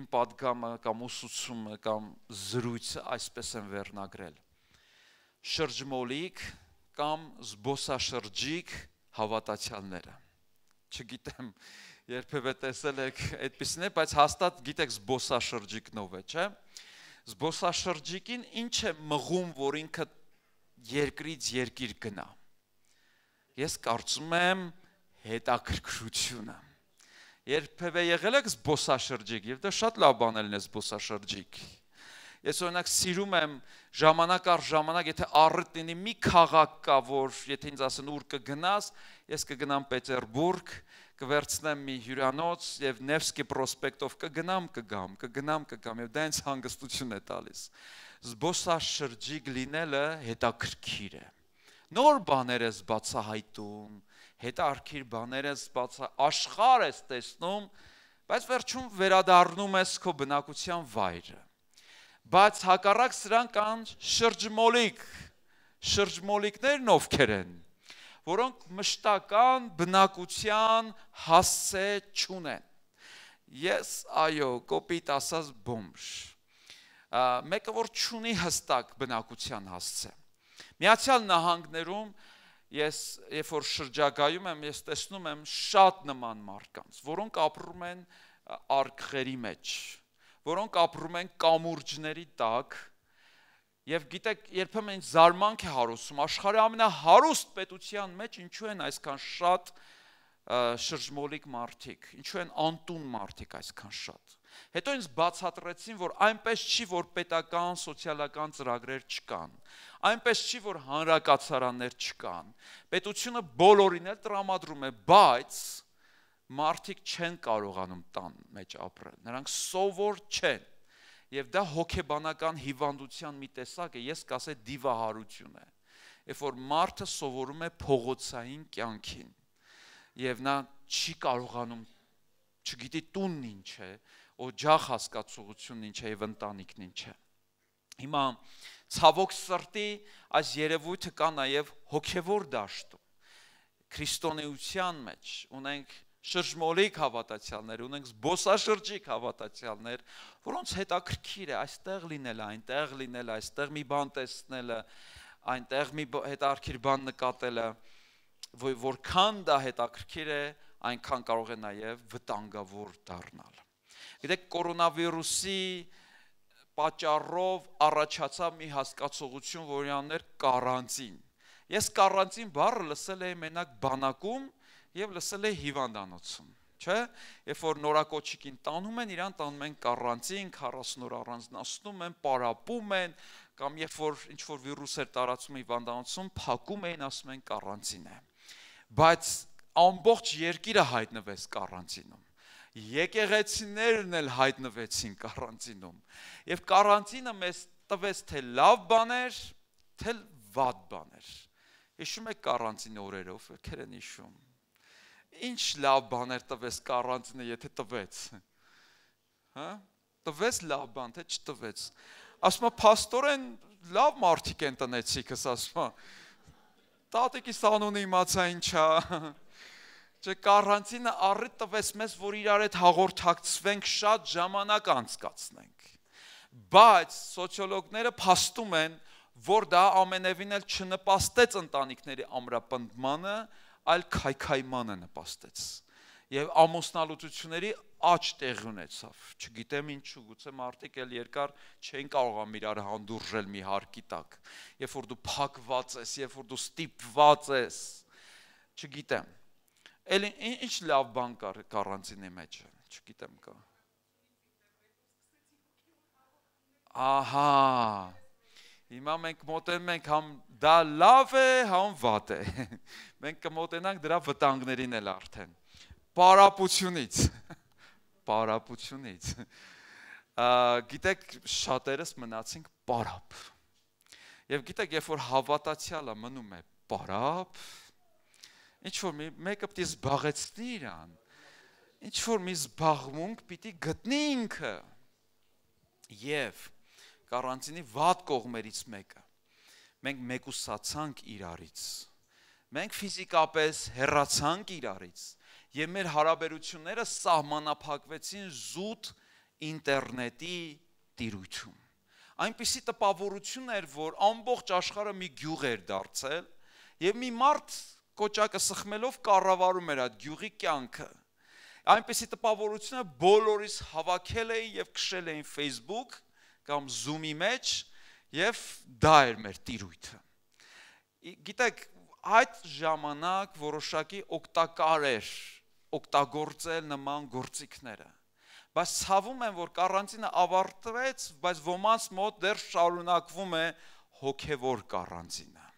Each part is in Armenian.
իմ падգամը կամ ուսուցումը կամ զրույցը այսպես եմ վերնագրել շրջմոլիկ կամ զբոսաշրջիկ հավատացյալները չգիտեմ երբևէ տեսել եք այդպեսին է բայց հաստատ գիտեք զբոսաշրջիկնով է չէ զբոսաշրջիկին ինչ է մղում որ ինքը երկրից երկիր գնա ես կարծում եմ հետաքրքրությունը երբևէ եղել եք զբոսաշրջիկ, եւ դա շատ լավ բան է զբոսաշրջիկ։ Ես օրինակ սիրում եմ ժամանակ առ ժամանակ, եթե առիթ լինի մի քաղաք կա, որ եթե ինձ ասեն ուր կգնաս, ես կգնամ Պետերբուրգ, կվերցնեմ մի հյուրանոց եւ Նևսկի պրոսպեկտով կգնամ, կգամ, կգնամ, կգամ եւ դա ինձ հանգստություն է տալիս։ Զբոսաշրջիկ լինելը հետաքրքիր է։ Նոր բաներ ես բացահայտում, հետարքիր բաները սպասա, աշխարհ ես տեսնում, բայց վերջում վերադառնում ես քո բնակության վայրը։ Բայց հակառակ սրան կան շրջմոլիկ, շրջմոլիկներն ովքեր են, որոնք մշտական բնակության հասցե չունեն։ Ես այո, կոպիտ ասած բոմշ։ Մեկը որ չունի հստակ բնակության հասցե։ Միացյալ Նահանգներում ես երբ որ շրջակայում եմ, ես տեսնում եմ շատ նման մարդկանց, որոնք ապրում են արքերի մեջ, որոնք ապրում են կամուրջների տակ, Եվ գիտեք, երբեմն ինձ զարմանք է հարուցում, աշխարհի ամենահարուստ պետության մեջ ինչու են այսքան շատ շրջմոլիկ մարդիկ, ինչու են անտուն մարդիկ այսքան շատ։ Հետո ինձ բացատրեցին, որ այնպես չի, որ պետական, սոցիալական ծրագրեր չկան, այնպես չի որ հանրակացարաններ չկան։ Պետությունը բոլորին էլ տրամադրում է, բայց մարդիկ չեն կարողանում տան մեջ ապրել։ Նրանք սովոր չեն։ Եվ դա հոգեբանական հիվանդության մի տեսակ է, ես կասե դիվահարություն է։ Երբ որ մարդը սովորում է փողոցային կյանքին եւ նա չի կարողանում չգիտի տունն ինչ է, օջախ հասկացողությունն ինչ է եւ ընտանիքն ինչ է։ Հիմա ցավոք սրտի այս երևույթը կա նաև հոգևոր դաշտում քրիստոնեության մեջ ունենք շրջմոլիկ հավատացյալներ, ունենք զբոսաշրջիկ հավատացյալներ, որոնց հետաքրքիր է այստեղ լինելը, այնտեղ լինելը, այստեղ մի բան տեսնելը, այնտեղ մի հետաքրքիր բան նկատելը, որ որքան դա հետաքրքիր է, այնքան կարող է նաև վտանգավոր դառնալ։ Գիտեք, կորոնավիրուսի պատճառով առաջացավ մի հասկացողություն, որի աններ կարանտին։ Ես կարանտին բառը լսել եմ մենակ բանակում եւ լսել եմ հիվանդանոցում, չէ՞։ Երբ որ նորակոչիկին տանում են, իրան տանում են կարանտին, 40 օր առանձնացնում են, պարապում են, կամ երբ որ ինչ որ վիրուս էր տարածվում հիվանդանոցում, փակում էին, ասում են կարանտին է։ Բայց ամբողջ երկիրը հայտնվեց կարանտինում եկեղեցիներն էլ հայտնվեցին կարանտինում։ Եվ կարանտինը մեզ տվեց թե լավ բաներ, թե վատ բաներ։ Հիշում եք կարանտինի օրերով, ովքեր են հիշում։ Ինչ լավ բաներ տվեց կարանտինը, եթե տվեց։ Հա՞։ Տվեց լավ բան, թե չտվեց։ Ասում է пастоրեն լավ մարդիկ են տնեցիքս, ասում է։ Տատիկի սանունը իմացա ինչա չէ կարանտինը առիթ տվեց մեզ, որ իրար հետ հաղորդակցվենք, շատ ժամանակ անցկացնենք։ Բայց սոցիոլոգները փաստում են, որ դա ամենևին էլ չնպաստեց ընտանիքների ամրապնդմանը, այլ քայքայմանը նպաստեց։ Եվ ամուսնալուծությունների աճ տեղ ունեցավ։ Չգիտեմ ինչու, գուցե մարդիկ էլ երկար չեն կարողամ իրար հանդուրժել մի հարկի տակ։ Երբ որ դու փակված ես, երբ որ դու ստիպված ես, չգիտեմ Էլ ինչ լավ բան կա կարանտինի մեջ, չգիտեմ կա։ Ահա։ Հիմա մենք մոտենում ենք համ դա լավ է, համ վատ է։ Մենք կմոտենանք դրա վտանգներին էլ արդեն։ Պարապությունից։ Պարապությունից։ Ա գիտեք, շատերս մնացինք պարապ։ Եվ գիտեք, երբ որ հավատացյալը մնում է պարապ, Ինչ որ մի մեկը պիտի զբաղեցնի իրան։ Ինչ որ մի զբաղմունք պիտի գտնի ինքը։ Եվ կարանտինի վատ կողմերից մեկը։ Մենք մեկուսացանք իրարից։ Մենք ֆիզիկապես հեռացանք իրարից եւ մեր հարաբերությունները սահմանափակվեցին զուտ ինտերնետի տիրույթում։ Այնպիսի տպավորություն էր, որ ամբողջ աշխարհը մի գյուղ էր դարձել եւ մի մարդ կոճակը սխմելով կառավարում էր այդ գյուղի կյանքը։ Այնպեսի տպավորությունը բոլորիս հավաքել էին եւ քշել էին Facebook կամ Zoom-ի մեջ եւ դա էր մեր տիրույթը։ Գիտեք, այդ ժամանակ որոշակի օգտակար էր օգտագործել նման գործիքները բայց ցավում եմ որ կարանտինը ավարտվեց բայց ոմանց մոտ դեռ շարունակվում է հոգևոր կարանտինը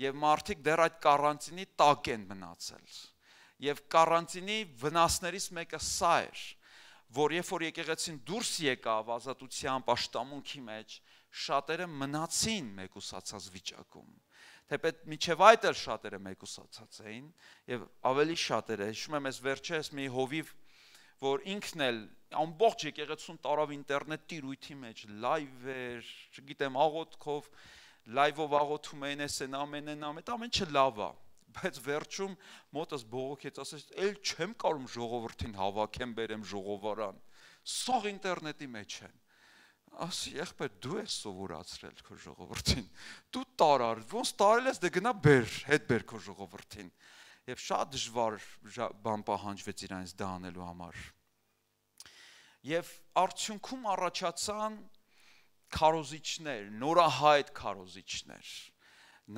եւ մարդիկ դեռ այդ կարանտինի տակ են մնացել։ Եվ կարանտինի վնասներից մեկը սա էր, որ երբ որ եկեղեցին դուրս եկավ ազատությամբ աշտամունքի մեջ, շատերը մնացին մեկուսացած վիճակում թեպետ միջև այդ էլ շատերը մեկուսացած էին եւ ավելի շատերը հիշում եմ ես վերջերս մի հովիվ որ ինքն էլ ամբողջ եկեղեցուն տարավ ինտերնետ տիրույթի մեջ լայվ էր չգիտեմ աղոթքով լայվով աղոթում էին, էսեն ամենն ամեն, ամեն ինչը լավ է, բայց վերջում մոտս բողոքեց, ասես, «Էլ չեմ կարող ժողովրդին հավաքեմ, բերեմ ժողովարան»։ Սող ինտերնետի մեջ են։ Ասի, եղբայր, դու ես սովորացրել քո ժողովրդին։ Դու տարար, ոնց տարել ես, դե գնա բեր, հետ բեր քո ժողովրդին։ Եվ շատ դժվար բան պահանջվեց իրանից դա անելու համար։ Եվ արդյունքում առաջացան քարոզիչներ, նորահայտ քարոզիչներ,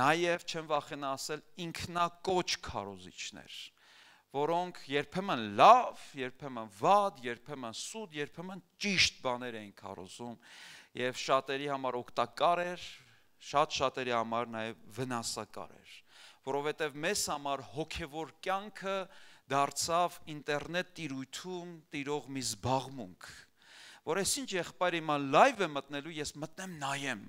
նաև չեմ վախենա ասել ինքնակոչ քարոզիչներ, որոնք երբեմն լավ, երբեմն վատ, երբեմն սուտ, երբեմն ճիշտ բաներ էին քարոզում եւ շատերի համար օգտակար էր, շատ շատերի համար նաեւ վնասակար էր, որովհետեւ մեզ համար հոգեվոր կյանքը դարձավ ինտերնետ տիրույթում տիրող մի զբաղմունք որ այսինչ եղբայր հիմա լայվ է մտնելու, ես մտնեմ նայեմ։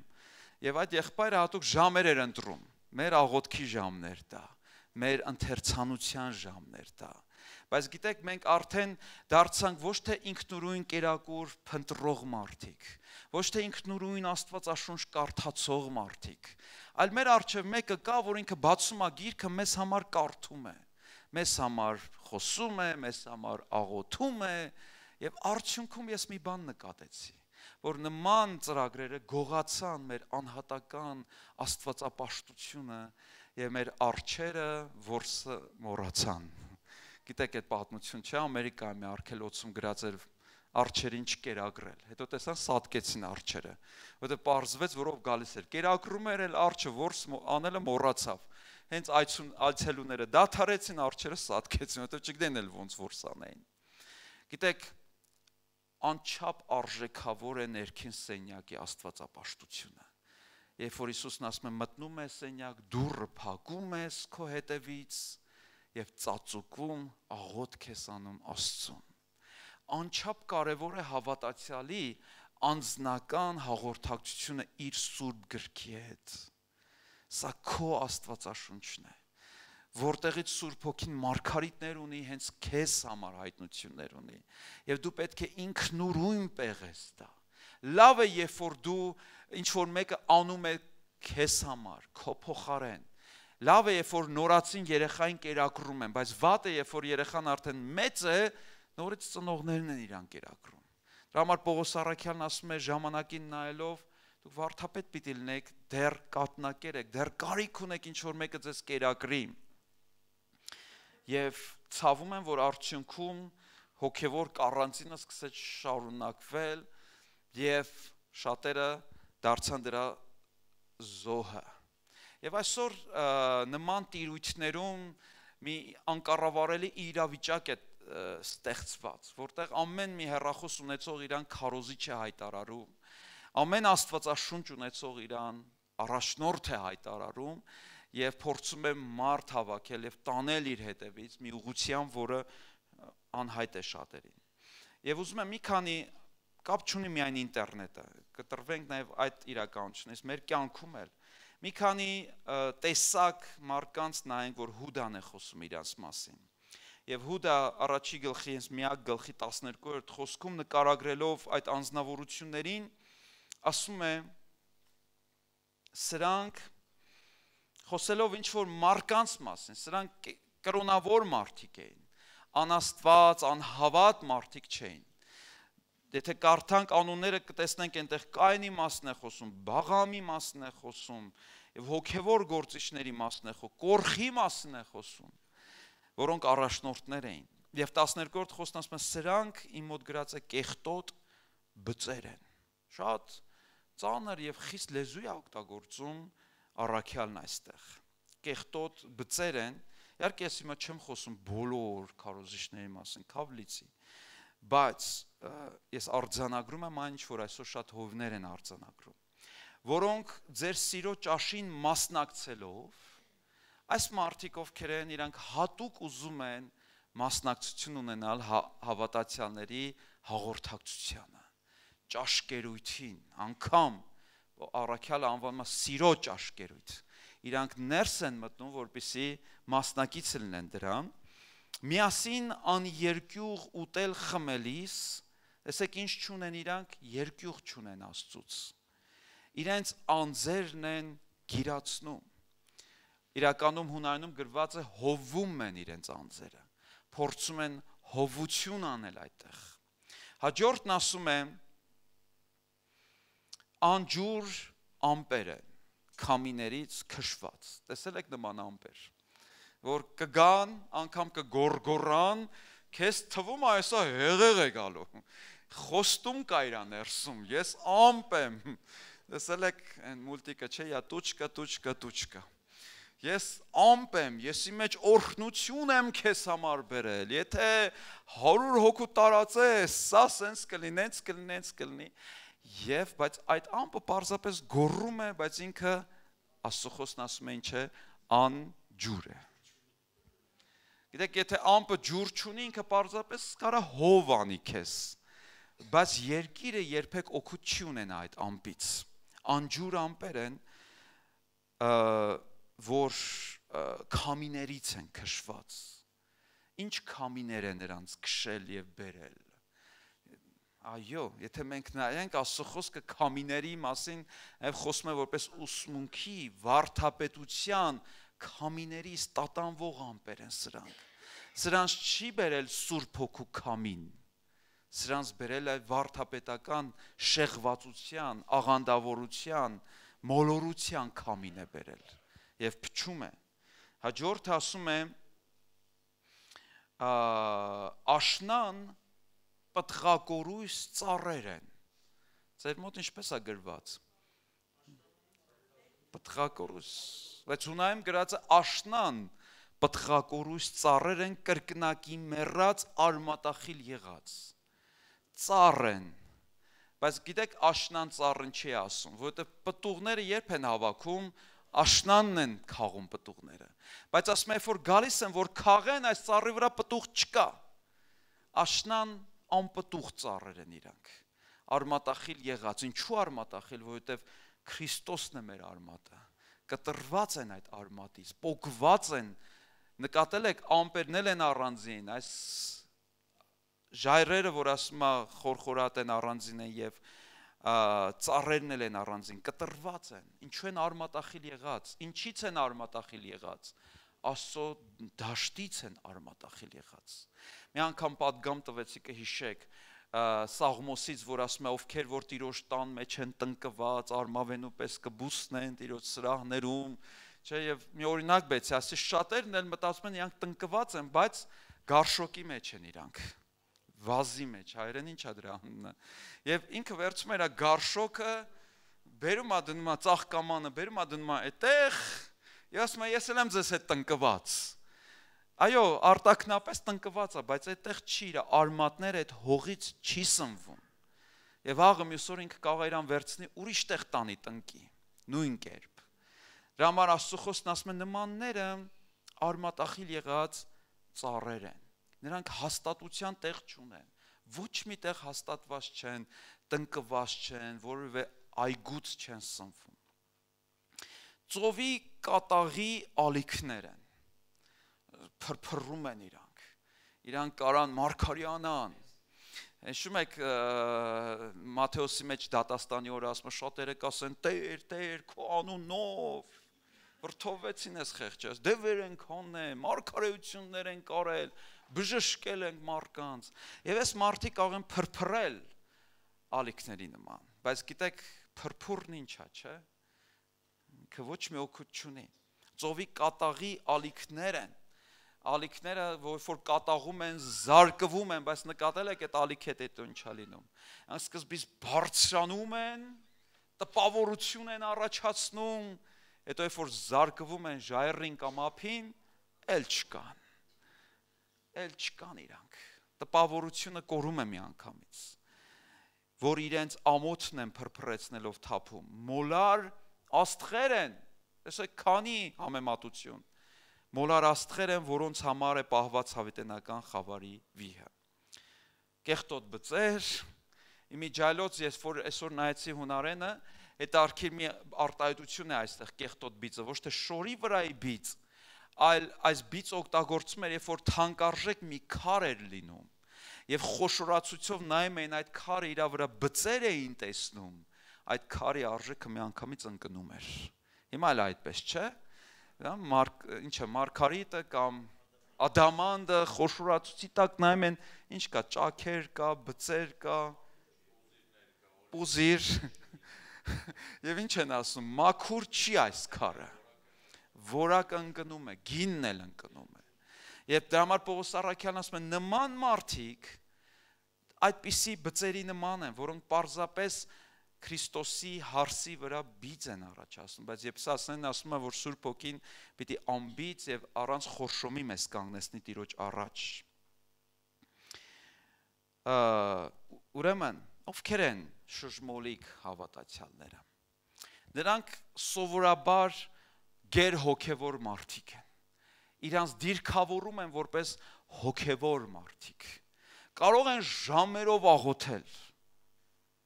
Եվ այդ եղբայրը հատուկ ժամեր էր ընտրում։ Մեր աղոթքի ժամներ դա, մեր ընթերցանության ժամներ դա։ Բայց գիտեք, մենք արդեն դարձանք ոչ թե ինքնուրույն կերակուր փնտրող մարդիկ, ոչ թե ինքնուրույն Աստվածաշունչ կարդացող մարդիկ, այլ մեր արջև մեկը կա, որ ինքը բացում է գիրքը մեզ համար կարդում է, մեզ համար խոսում է, մեզ համար աղոթում է, մեզ համար Եվ արդյունքում ես մի բան նկատեցի, որ նման ծրագրերը գողացան մեր անհատական աստվածապաշտությունը եւ մեր արչերը որսը մոռացան։ Գիտեք այդ պատմություն չէ Ամերիկայի մի արքելոցում գրած էր արչերին չկերակրել։ Հետո տեսան սատկեցին արչերը, որտեղ պարզվեց, որով գալիս էր։ Կերակրում էր էլ արչը որս անելը մոռացավ։ Հենց այցուն այցելուները դաթարեցին արչերը սատկեցին, որտեղ չգիտեն էլ ոնց որս անեին։ Գիտեք, անչափ արժեքավոր է ներքին սենյակի աստվածապաշտությունը։ Երբ որ Հիսուսն ասում է մտնում է սենյակ, դուռը փակում ես քո հետևից եւ ծածուկում աղոտ քես անում Աստծուն։ Անչափ կարևոր է հավատացյալի անznական հաղորդակցությունը իր սուրբ գրքի հետ։ Սա քո Աստվածաշունչն է որտեղից Սուրբ Հոգին մարգարիտներ ունի, հենց քեզ համար հայտնություններ ունի։ Եվ դու պետք է ինքնուրույն պեղես դա։ Լավ է, երբ որ դու ինչ որ մեկը անում է քեզ համար, քո փոխարեն։ Լավ է, երբ որ նորացին երեխային կերակրում են, բայց վատ է, երբ որ երեխան արդեն մեծ է, նորից ծնողներն են իրան կերակրում։ Դրա համար Պողոս Սարաքյանն ասում է ժամանակին նայելով, դուք վարդապետ պիտի լինեք, դեռ կատնակեր եք, դեռ կարիք ունեք ինչ որ մեկը ձեզ կերակրի եւ ցավում եմ, որ արդյունքում հոգեվոր կառանցինը սկսեց շարունակվել եւ շատերը դարձան դրա զոհը։ Եվ այսօր նման տիրույթներում մի անկառավարելի իրավիճակ է ստեղծված, որտեղ ամեն մի հերախոս ունեցող իրան քարոզի չէ հայտարարում, ամեն աստվածաշունչ ունեցող իրան առաջնորդ է հայտարարում եւ փորձում է մարդ հավաքել եւ տանել իր հետևից մի ուղղության, որը անհայտ է շատերին։ Եվ ուզում եմ մի քանի կապ չունի միայն ինտերնետը, կտրվենք նաեւ այդ իրականությունից, մեր կյանքում էլ։ Մի քանի տեսակ մարկանց նայենք, որ Հուդան է խոսում իրանց մասին։ Եվ Հուդա առաջի գլխի հենց միակ գլխի 12-րդ խոսքում նկարագրելով այդ անznավորություններին ասում է սրանք խոսելով ինչ որ մարկանց մասին, սրանք կրոնավոր մարդիկ էին, անաստված, անհավատ մարդիկ չէին։ Եթե կարդանք անունները կտեսնենք այնտեղ Կայնի մասն է խոսում, Բաղամի մասն է խոսում, եւ հոգեվոր գործիչների մասն է խոսում, Կորխի մասն է խոսում, որոնք առաջնորդներ էին։ Եվ 12-րդ խոսքն ասում է սրանք իմ մոտ գրած է կեղտոտ բծեր են։ Շատ ծանր եւ խիստ լեզու է օգտագործում, առաքյալն այստեղ։ Կեղտոտ բծեր են։ Իհարկե ես հիմա չեմ խոսում բոլոր քարոզիչների մասին, Քավլիցի։ Բայց ես արձանագրում եմ այն, ինչ որ այսօր շատ հովներ են արձանագրում, որոնք ձեր սիրո ճաշին մասնակցելով այս մարդիկ ովքեր են իրանք հատուկ ուզում են մասնակցություն ունենալ հա, հավատացյալների հաղորդակցությանը ճաշկերույթին անգամ առաքյալը անվանում է սիրո ճաշկերույթ։ Իրանք ներս են մտնում, որպիսի մասնակից լինեն դրան։ Միասին աներկյուղ ուտել խմելիս, տեսեք ինչ ճունեն իրանք, երկյուղ ճունեն Աստծուց։ Իրենց անձերն են գիրացնում։ Իրականում հունայնում գրված է հովում են իրենց անձերը։ Փորձում են հովություն անել այդտեղ։ Հաջորդն ասում է, անջուր ամպերը քամիներից քշված։ Տեսել եք նման ամպեր, որ կգան, անգամ կգորգորան, քեզ թվում է այսա հեղեղ է գալու։ Խոստում կա իրա ներսում, ես ամպ եմ։ Տեսել եք այն մուլտիկը, չէ՞, յա տուչկա, տուչկա, տուչկա։ Ես ամպ եմ, եսի մեջ օրհնություն եմ քեզ համար բերել։ Եթե 100 հոգու տարածես, սա սենց կլինեց, կլինեց, կլինի։ կլինեց, կլինի Եվ բայց այդ ամպը պարզապես գոռում է, բայց ինքը Աստուխոսն ասում է ինչ է, ան ջուր է։ Գիտեք, եթե ամպը ջուր չունի, ինքը պարզապես կարա հովանի քեզ։ Բայց երկիրը երբեք օգուտ չի ունենա այդ ամպից։ Անջուր ամպեր են, որ քամիներից են քշված։ Ինչ քամիներ են նրանց քշել եւ բերել Այո, եթե մենք նայենք Աստծո խոսքը քամիների մասին, նաև խոսում է որպես ուսմունքի, վարդապետության քամիների ստատանվող ամպեր են սրանք։ Սրանց չի բերել Սուրբ Հոգու քամին։ Սրանց բերել է վարդապետական շեղվածության, աղանդավորության, մոլորության քամին է բերել եւ փչում է։ Հաջորդ ասում է աշնան պտղակորույս ծառեր են։ Ձեր մոտ ինչպես է գրված։ Պտղակորույս։ Լեցունայում գրած է աշնան պտղակորույս ծառեր են կրկնակի մեռած արմատախիլ եղած։ Ծառ են։ Բայց գիտեք աշնան ծառն չի ասում, որովհետև պտուղները երբ են հավաքում, աշնանն են քաղում պտուղները։ Բայց ասում է, որ գալիս են, որ քաղեն այս ծառի վրա պտուղ չկա։ Աշնան անպտուղ ծառեր են իրանք։ Արմատախիլ եղած, ինչու արմատախիլ, որովհետև Քրիստոսն է մեր արմատը։ Կտրված են այդ արմատից, փոկված են։ Նկատել եք, ամպերնել են առանձին, այս ժայռերը, որ ասում է խորխորատ են առանձին են եւ ծառերն են առանձին, կտրված են։ Ինչու են արմատախիլ եղած։ Ինչից են արմատախիլ եղած։ Աստծո դաշտից են արմատախիլ եղած։ Մի անգամ падգամ տվեցի կհիշեք Սաղմոսից, որ ասում է ովքեր որ Տիրոջ տան մեջ են տնկված, արմավենու պես կբուսնեն Տիրոջ սրահներում, չէ, եւ մի օրինակ բացի, ասի շատերն էլ մտածում են իրանք տնկված են, բայց գարշոկի մեջ են իրանք վազի մեջ, հայերեն ինչա դրա անունը։ Եվ ինքը վերցում էր գարշոկը, բերում է դնում է ծաղկամանը, բերում է դնում է այդտեղ։ Եվ ասում է, ես էլ եմ ձեզ հետ տնկված։ Այո, արտակնապես տնկված է, բայց այդտեղ չի իր արմատները այդ հողից չի սնվում։ Եվ աղը մյուս օր ինքը կարող է իրան վերցնի ուրիշտեղ տանի տնկի։ Նույն կերպ։ Դրա համար Աստծո խոսքն ասում է նմանները արմատախիլ եղած ծառեր են։ Նրանք հաստատության տեղ չունեն։ Ոչ մի տեղ հաստատված չեն, տնկված չեն, որովե այգուց չեն սնվում։ Ծովի կատաղի ալիքներ են փրփռում են իրանք։ Իրանք կարան մարգարիանան։ Հիշում եք Մատթեոսի մեջ դատաստանի օրը ասում շատերը կասեն՝ «Տեր, Տեր, քո անունով» վրթովվեցին այս խեղճը։ Դե վեր ենք հաննե, մարգարեություններ են կարել, բժշկել են մարդկանց։ Եվ այս մարդիկ աղեն փրփռել ալիքների նման։ Բայց գիտեք, փրփուրն ինչա, չէ՞։ Ինքը ոչ մի օգուտ չունի։ Ծովի կատաղի ալիքներ են ալիքները, որ որ կատաղում են, զարկվում են, բայց նկատել եք այդ ալիքի հետ հետո ինչա լինում։ Այն սկզբից բարձրանում են, տպավորություն են առաջացնում, հետո երբ որ զարկվում են ժայռին կամ ափին, էլ չկան։ Էլ չկան իրանք։ Տպավորությունը կորում է միանգամից, որ իրենց ամոթն են փրփրեցնելով թափում։ Մոլար աստղեր են։ Տեսեք, քանի համեմատություն մոլարաստղեր են, որոնց համար է պահված հավիտենական խավարի վիհը։ Կեղտոտ բծեր, իմիջալոց ես որ այսօր նայեցի հունարենը, այդ արքիր մի արտահայտություն է այստեղ կեղտոտ բիծը, ոչ թե շորի վրայի բիծ, այլ այս բիծ օգտագործում էր, երբ որ թանկարժեք մի քար էր լինում։ Եվ խոշորացույցով նայում էին այդ քարը իր վրա բծեր էին տեսնում։ Այդ քարի արժեքը միանգամից ընկնում էր։ Հիմա էլ այդպես չէ՞ դա մարկ ինչը մարգարիտը կամ ադամանդը խոշորացուցի տակ նայում են ինչ կա ճաքեր կա բծեր կա ուզիր եւ ինչ են ասում մաքուր չի այս քարը որակ ընկնում է գինն էլ ընկնում է եւ դրա համար Պողոս Սարաքյանն ասում է նման մարդիկ այդպիսի բծերի նման են որոնք պարզապես Քրիստոսի հարսի վրա բիծ են առաջացնում, բայց երբ սա ասեն, ասում է, որ Սուրբ Օքին պիտի ամբից եւ առանց խորշոմի մեզ կանգնեցնի Տիրոջ առաջ։ Ա ուրեմն, ովքեր են շրջմոլիկ հավատացյալները։ Նրանք սովորաբար ģեր հոգևոր մարդիկ են։ Իրանց դիրքավորում են որպես հոգևոր մարդիկ։ Կարող են ժամերով աղոթել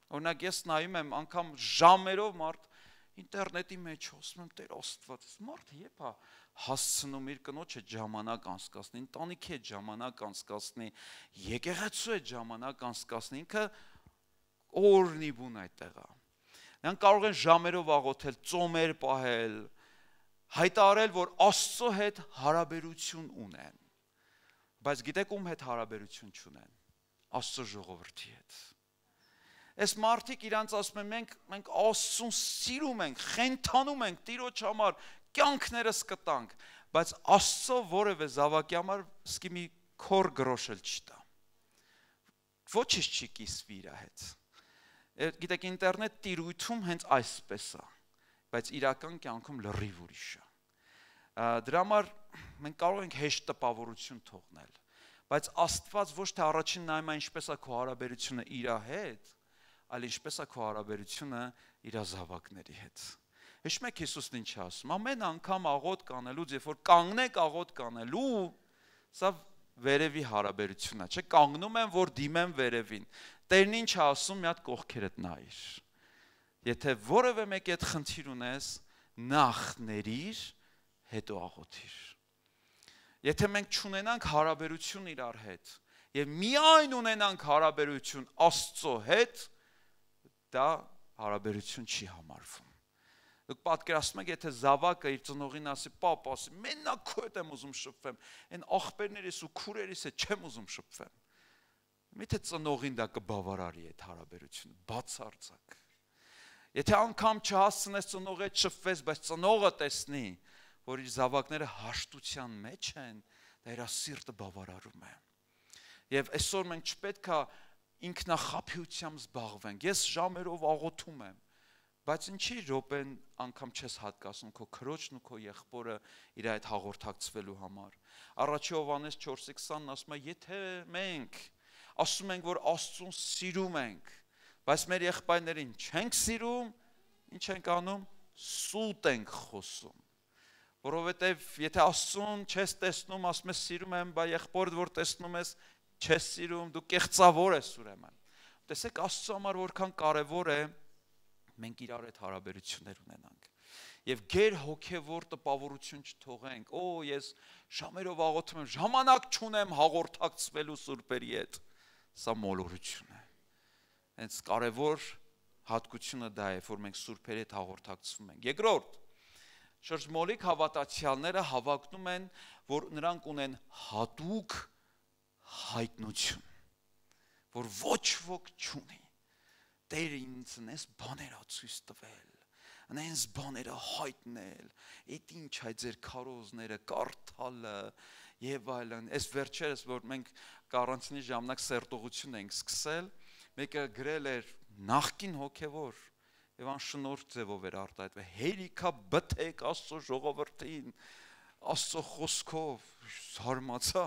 Օրինակ ես նայում եմ անգամ ժամերով մարդ ինտերնետի մեջ հոսում եմ Տեր Աստված, մարդ եպ է հասցնում իր կնոջը ժամանակ անցկացնի, ընտանիքի հետ ժամանակ անցկացնի, եկեղեցու հետ ժամանակ անցկացնի, ինքը օրնի բուն այդտեղա։ Նրանք կարող են ժամերով աղոթել, ծոմեր պահել, հայտարել, որ Աստծո հետ հարաբերություն ունեն։ Բայց գիտեք ում հետ հարաբերություն չունեն։ Աստծո ժողովրդի հետ։ Այս մարդիկ իրանց ասում են մենք մենք Աստծուն սիրում ենք, խենթանում ենք Տիրոջ համար, կյանքներս կտանք, բայց Աստծո որևէ զավակի համար սկի մի քոր գրոշել չտա։ Ոչինչ չի կիսվի իր հետ։ Գիտեք, ինտերնետ տիրույթում հենց այսպես է, բայց իրական կյանքում լրիվ ուրիշ է։ Դրա համար մենք կարող ենք հեշտ տպավորություն թողնել, բայց Աստված ոչ թե առաջին նայում է ինչպես է քո հարաբերությունը իր հետ, այլ ինչպես է քո հարաբերությունը իր ազավակների հետ։ Հիշում եք Հիսուսն ինչ ասում։ Ամեն անգամ աղոտ կանելուց, երբ որ կանգնեք աղոտ կանելու, սա վերևի հարաբերությունն է, չէ՞։ Կանգնում եմ, որ դիմեմ վերևին։ Տերն ինչ ասում, մի հատ կողքերդ նայիր։ Եթե որևէ մեկի հետ խնդիր ունես, նախ ներիր, հետո աղոթիր։ Եթե մենք չունենանք հարաբերություն իրար հետ, եւ միայն ունենանք հարաբերություն Աստծո հետ, դա հարաբերություն չի համարվում։ Դուք պատկերացնում եք, եթե զավակը իր ծնողին ասի, «Պապ, ասի, մենակ քո հետ եմ ուզում շփվեմ, այն աղբերներիս ու քուրերիս հետ չեմ ուզում շփվեմ»։ Միթե ծնողին դա կբավարարի այդ հարաբերությունը, բացարձակ։ Եթե անգամ չհասցնես ծնողի հետ շփվես, բայց ծնողը տեսնի, որ իր զավակները հաշտության մեջ են, դա իր սիրտը բավարարում է։ Եվ այսօր մենք չպետք է ինքնախապյությամբ զբաղվենք։ Ես ժամերով աղոթում եմ, բայց ինչի րոպեն անգամ չես հատկացնում քո քրոջն ու քո եղբորը իր այդ հաղորդակցվելու համար։ Առաջի Հովանես 4:20-ն ասում է, եթե մենք ասում ենք, որ Աստծուն սիրում ենք, բայց մեր եղբայրներին չենք սիրում, ինչ ենք անում սուտ ենք խոսում որովհետև եթե աստծուն չես տեսնում ասում ես սիրում եմ բայց եղբորդ որ տեսնում ես չես սիրում, դու կեղծավոր ես ուրեմն։ Տեսեք Աստծո համար որքան կարևոր է մենք իրար հետ հարաբերություններ ունենանք եւ ģեր հոգեվոր տպավորություն չթողենք։ Օ, ես շամերով աղոթում եմ, ժամանակ չունեմ հաղորդակցվելու սուրբերի հետ։ Սա մոլորություն է։ Հենց կարևոր հատկությունը դա է, որ մենք սուրբերի հետ հաղորդակցվում ենք։ Երկրորդ, շրջմոլիկ հավատացյալները հավակնում են, որ նրանք ունեն հատուկ հայտնություն, որ ոչ ոք չունի։ Տերը ինձ նես բաներ ացույց տվել, նենց բաները հայտնել, այդ ինչ այ ձեր քարոզները, կարդալը եւ այլն։ Այս վերջերս որ մենք կարանտինի ժամանակ սերտողություն ենք սկսել, մեկը գրել էր նախքին հոգևոր եւ անշնորհ ձևով էր արտահայտվել հերիքա բթեք աստծո ժողովրդին աստծո խոսքով հարմացա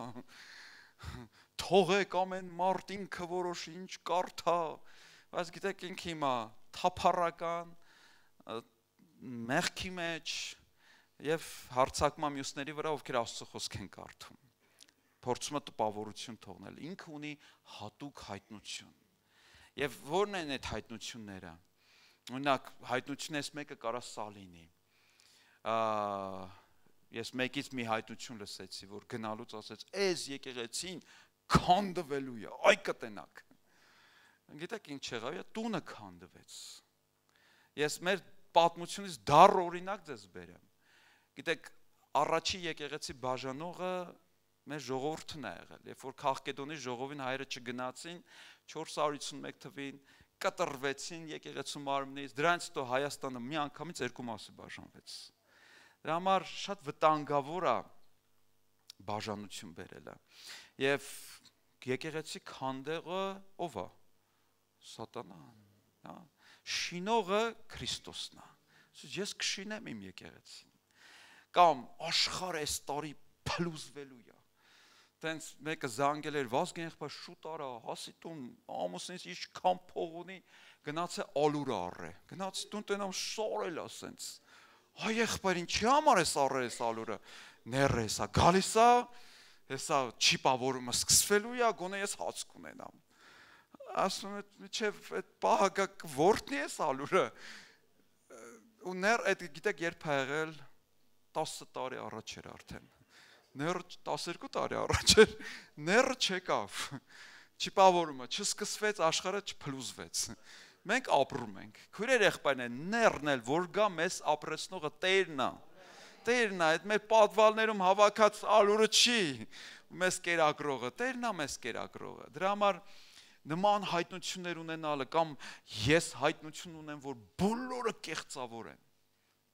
թողեք ամեն մարդ ինքը որոշի ինչ կարթա բայց գիտեք ինքը հիմա թափառական մեղքի մեջ եւ հարցակման մյուսների վրա ովքեր աստծո խոսք են կարդում փորձում է տպավորություն թողնել ինքը ունի հատուկ հայտնություն եւ ո՞րն են այդ հայտնությունները օրինակ հայտնությունից մեկը կարա սա լինի ա ես մեկից մի հայտություն լսեցի, որ գնալուց ասեց, «Էս եկեղեցին քանդվելու է, այ կտենակ»։ Գիտեք ինչ եղավ, իա տունը քանդվեց։ Ես մեր պատմությունից դառ օրինակ ձեզ բերեմ։ Գիտեք, առաջի եկեղեցի բաժանողը մեր ժողովուրդն է եղել, երբ որ Խաղկեդոնի ժողովին հայրը չգնացին 451 թվին կտրվեցին եկեղեցու մարմնից, դրանից հետո Հայաստանը մի անգամից երկու մասի բաժանվեց։ Դրա համար շատ վտանգավոր է բաժանություն բերելը։ Եվ եկեղեցի քանդեղը ով է։ Սատանան, հա։ Շինողը Քրիստոսն է։ Իսկ ես կշինեմ իմ եկեղեցին։ Կամ աշխարհը այս տարի փլուզվելու է տենց մեկը զանգել էր Վազգեն եղբայր շուտ արա հասի տուն ամուսնից ինչքան փող ունի գնացե ալուր առը գնաց տուն տենամ շորել է սենց Հայ եղբայր, ինչի համար է սառել այս ալուրը։ Ներ է սա, գալիս է, հեսա չիպավորումը սկսվելու է, գոնե ես հաց կունենամ։ Ասում եմ, միչև այդ պահակակ ворթնի է սալուրը։ Ու ներ այդ գիտեք երբ ա եղել 10 տարի առաջ էր արդեն։ Ներ 12 տարի առաջ էր։ Ներ չեկավ։ Չիպավորումը չսկսվեց, աշխարհը չփլուզվեց։ չպ մենք ապրում ենք։ Քույրեր եղբայրներ, ներն էլ որ գա մեզ ապրեցնողը Տերն է։ Տերն է, այդ մեր պատվալներում հավաքած ալուրը չի, մեզ կերակրողը, Տերն է մեզ կերակրողը։ Դրա համար նման հայտնություններ ունենալը կամ ես հայտնություն ունեմ, որ բոլորը կեղծավոր են։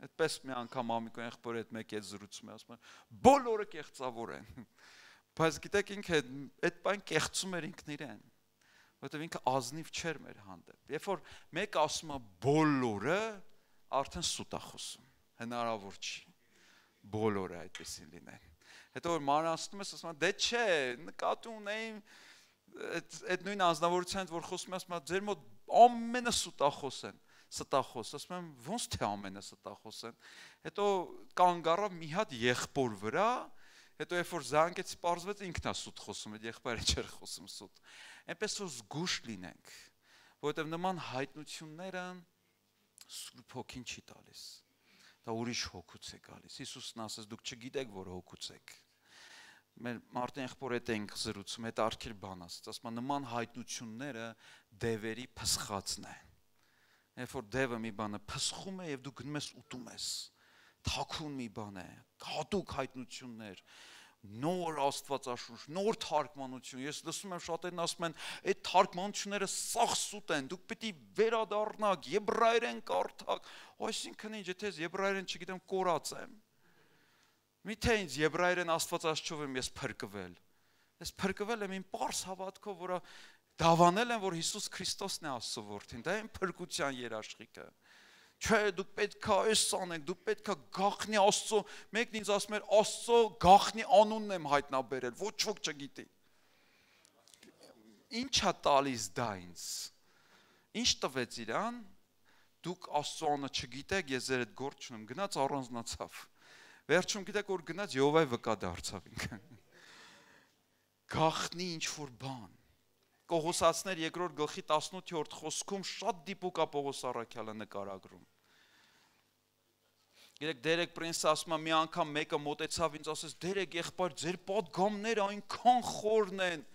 Այդպես մի անգամ ամիկոն եղբոր հետ մեկ է զրուցում, ասում է, բոլորը կեղծավոր են։ Բայց գիտեք ինքը այդ բան կեղծում էր ինքն իրեն։ ինք որովհետև ինքը ազնիվ չէր մեր հանդեպ։ Երբ որ մեկ ասում է բոլորը, արդեն սուտ է խոսում։ Հնարավոր չի բոլորը այդպեսին լինեն։ Հետո որ մանրացնում ես, ասում ես, դե չէ, նկատի ունեին այդ այդ նույն անznավորությամբ որ խոսում ես, ասում ես, ձեր մոտ ամենը սուտախոս են, ստախոս, ասում եմ, ոնց թե ամենը ստախոս են։ Հետո կանգ առավ մի հատ եղբոր վրա, հետո երբ որ զանգեց, պարզվեց ինքն է սուտ խոսում, այդ եղբայրը չէր խոսում սուտ այնպես որ զգուշ լինենք, որովհետև նման հայտնությունները Սուրբ Հոգին չի տալիս։ Դա ուրիշ հոգուց է գալիս։ Հիսուսն ասաց՝ դուք չգիտեք, որ հոգուց եք։ Մեր Մարտին եղբոր հետ ենք զրուցում, այդ արքեր բան ասաց, ասում նման հայտնությունները դևերի փսխածն է։ Երբ որ դևը մի բանը փսխում է եւ դու գնում ես ուտում ես, թաքուն մի բան է, հատուկ հայտնություններ, նոր աստվածաշունչ, նոր թարգմանություն։ Ես լսում եմ շատերն ասում են, այդ թարգմանությունները սախսուտ են, դուք պիտի վերադառնաք, եբրայերեն կարդաք։ Այսինքն ինչ, եթե ես եբրայերեն չգիտեմ, կորած եմ։ Միթե ինձ եբրայերեն աստվածաշունչով եմ ես փրկվել։ Ես փրկվել եմ իմ པարս հավատքով, որը դավանել եմ, որ Հիսուս Քրիստոսն է Աստծո որդին։ Դա իմ փրկության երաշխիքը է չէ, դուք պետքա էս անեք, դու պետքա գախնի Աստծո, մեկն ինձ ասում էր Աստծո գախնի անունն եմ հայտնաբերել, ոչ ոք չգիտի։ Ինչա տալիս դա ինձ։ Ինչ տվեց իրան։ Դուք Աստծո անունը չգիտեք, ես ձեր հետ գործ չունեմ, գնաց առանձնացավ։ Վերջում գիտեք որ գնաց Եհովայի վկա դարձավ ինքը։ Գախնի ինչ որ բան Կողոսացներ 2-րդ գլխի 18-րդ խոսքում շատ դիպուկ է Պողոս Առաքյալը նկարագրում։ Գիտեք, Դերեկ Պրինսը ասում է մի անգամ մեկը մտեցավ ինձ ասես, Դերեկ եղբայր, ձեր падգամները այնքան խորն են։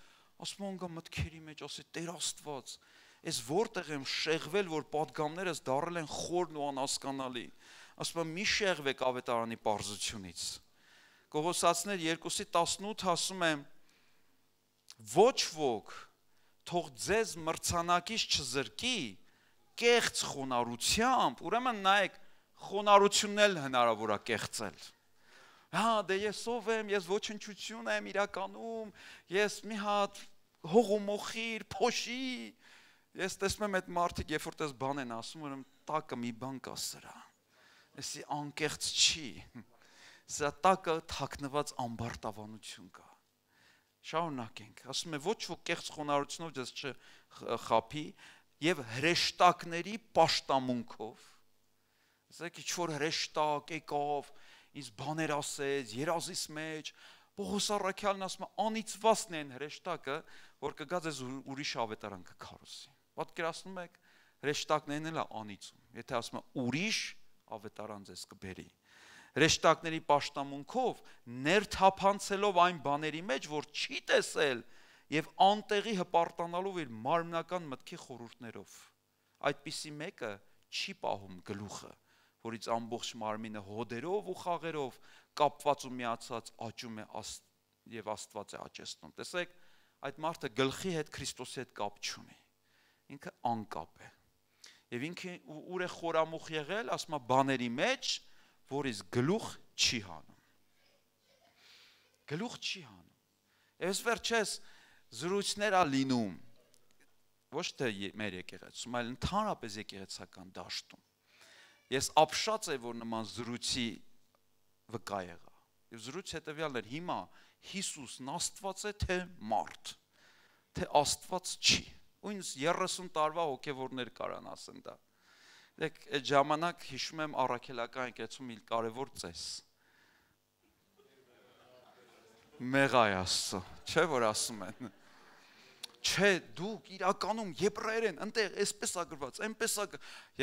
Ասում ոնգա մտքերի մեջ ասի, Տեր Աստված, ես որտեղ եմ շեղվել, որ падգամներս դարել են խորն ու անհասկանալի։ Ասում եմ, մի շեղվեք ավետարանի པարզությունից։ Կողոսացներ 2-ի 18 ասում եմ ոչ ոք թող ձեզ մրցանակից չզրկի կեղծ խոնարությամբ, ուրեմն նայեք, խոնարությունն էլ հնարավոր է կեղծել։ Հա, դե ես ով եմ, ես ոչնչություն եմ իրականում, ես մի հատ հողոմոխիր, փոշի։ Ես տեսնում եմ այդ մարդիկ, երբ որ տես բան են ասում, ուրեմն տակը մի բան կա սրա։ Էսի անկեղծ չի։ Սա տակը թակնված ամբարտավանություն կա շարունակենք։ Ասում է ոչ ոք կեղծ խոնարհությունով դες չխափի եւ հրեշտակների աշտամունքով։ Ասեք ինչ որ հրեշտակ եկավ, ինձ բաներ ասեց, երազիս մեջ Պողոս Արաքյալն ասում է անիծվածն են հրեշտակը, որ կգա ձեզ ուրիշ ավետարան կքարոսի։ Պատկերացնում եք, հրեշտակներն էլ անիծում։ Եթե ասում է ուրիշ ավետարան ձեզ կբերի հրեշտակների աշտամունքով ներթափանցելով այն բաների մեջ, որ չի տեսել եւ անտեղի հպարտանալով իր մարմնական մտքի խորհուրդներով։ Այդպիսի մեկը չի պահում գլուխը, որից ամբողջ մարմինը հոդերով ու խաղերով կապված ու միացած աճում է աստ, եւ Աստված է աճեցնում։ Տեսեք, այդ մարդը գլխի հետ Քրիստոսի հետ կապ չունի։ Ինքը անկապ է։ Եվ ինքը ուր է խորամուխ եղել, ասма բաների մեջ, որից գլուխ չի հանում։ Գլուխ չի հանում։ Ես վերջես զրույցներ ա լինում ոչ թե մեր եկեղեցում, այլ ընդհանրապես եկեղեցական դաշտում։ Ես ապշած եմ, որ նման զրույցի վկա եղա։ Եվ զրույց հետեւյալն էր՝ հիմա Հիսուսն Աստված է թե մարդ, թե Աստված չի։ Ու ինձ 30 տարվա հոգևորներ կարան ասեն դա։ դա Դեք այդ ժամանակ հիշում եմ առաքելական եկեցում իլ կարևոր ծես։ Մեղայ Աստծո, չէ՞ որ ասում են։ Չէ, դուք իրականում եբրայերեն, ընտեղ էսպես ագրված, այնպես ա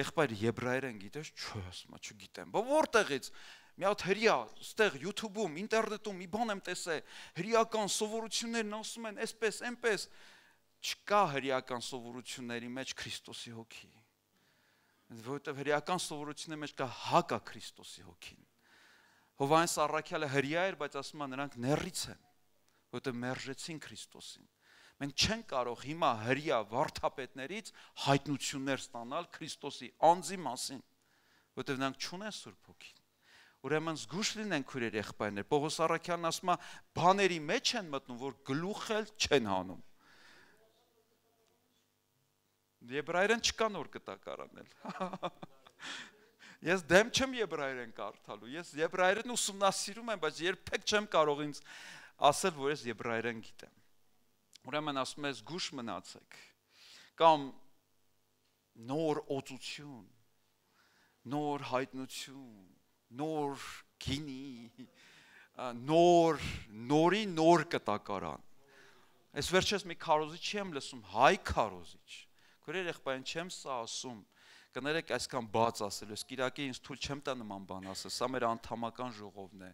եղբայր եբրայերեն գիտես, չէ, ասում եմ, չգիտեմ։ Բայց որտեղից մի հատ հрья, ստեղ YouTube-ում, ինտերնետում մի բան եմ տեսել, հрьяական սովորություններն ասում են էսպես, այնպես։ Չկա հрьяական սովորությունների մեջ Քրիստոսի հոգի որովհետև հրեական սովորությունների մեջ կա հակա Քրիստոսի հոգին։ Հովանես Առաքյալը հրյա էր, բայց ասում է նրանք ներրից են, որովհետև մերժեցին Քրիստոսին։ Մենք չենք կարող հիմա հրյա վարդապետներից հայտնություններ ստանալ Քրիստոսի անձի մասին, որովհետև նրանք չունեն Սուրբ Հոգին։ Ուրեմն զգուշ լինեն քույրեր եղբայրներ։ Պողոս Առաքյանն ասում է, բաների մեջ են մտնում, որ գլուխել չեն հանում։ Եբրայերեն չկա նոր կտակարանել։ Ես դեմ չեմ եբրայերեն կարդալու։ Ես եբրայերեն ուսումնասիրում եմ, բայց երբեք չեմ կարող ինձ ասել, որ ես եբրայերեն գիտեմ։ Ուրեմն ասում ես գուշ մնացեք։ Կամ նոր օծություն, նոր հայտնություն, նոր գինի, նոր նորի նոր կտակարան։ Այս վերջերս մի քարոզիչ եմ լսում, հայ քարոզիչ Քուրեր եղբայրին չեմ սա ասում։ Կներեք այսքան բաց ասելու, ես Կիրակի ինձ թույլ չեմ տա նման բան ասել, սա մեր անդամական ժողովն է